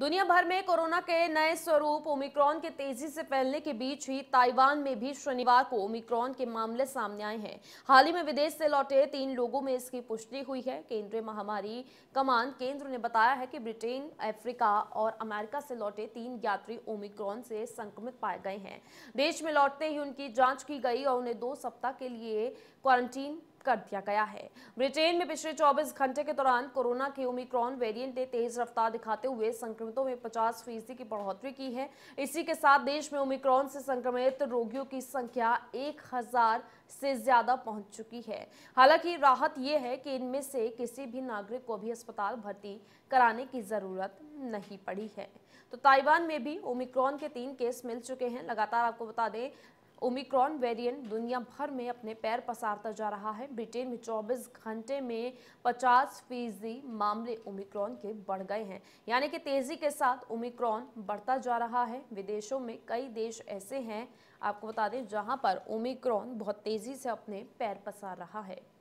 दुनिया भर में कोरोना के नए स्वरूप ओमिक्रॉन के तेजी से फैलने के बीच ही ताइवान में भी शनिवार को ओमिक्रॉन के मामले सामने आए हैं हाल ही में विदेश से लौटे तीन लोगों में इसकी पुष्टि हुई है केंद्रीय महामारी कमान केंद्र ने बताया है कि ब्रिटेन अफ्रीका और अमेरिका से लौटे तीन यात्री ओमिक्रॉन से संक्रमित पाए गए हैं देश में लौटते ही उनकी जाँच की गई और उन्हें दो सप्ताह के लिए क्वारंटीन कर दिया गया है ब्रिटेन में पिछले 24 घंटे के दौरान कोरोना के ओमिक्रॉन वेरिएंट ने तेज रफ्तार दिखाते हुए संक्रमितों में 50 फीसदी की बढ़ोतरी की है इसी के साथ देश में ओमिक्रॉन से संक्रमित रोगियों की संख्या एक से ज्यादा पहुंच चुकी है हालांकि राहत ये है कि इनमें से किसी भी नागरिक को भी अस्पताल भर्ती कराने की जरूरत नहीं पड़ी है तो ताइवान में भी ओमिक्रॉन के तीन केस मिल चुके हैं लगातार आपको बता दें ओमिक्रॉन वेरिएंट दुनिया भर में अपने पैर पसारता जा रहा है ब्रिटेन में 24 घंटे में 50 फीसदी मामले ओमिक्रॉन के बढ़ गए हैं यानी कि तेज़ी के साथ ओमिक्रॉन बढ़ता जा रहा है विदेशों में कई देश ऐसे हैं आपको बता दें जहां पर ओमिक्रॉन बहुत तेज़ी से अपने पैर पसार रहा है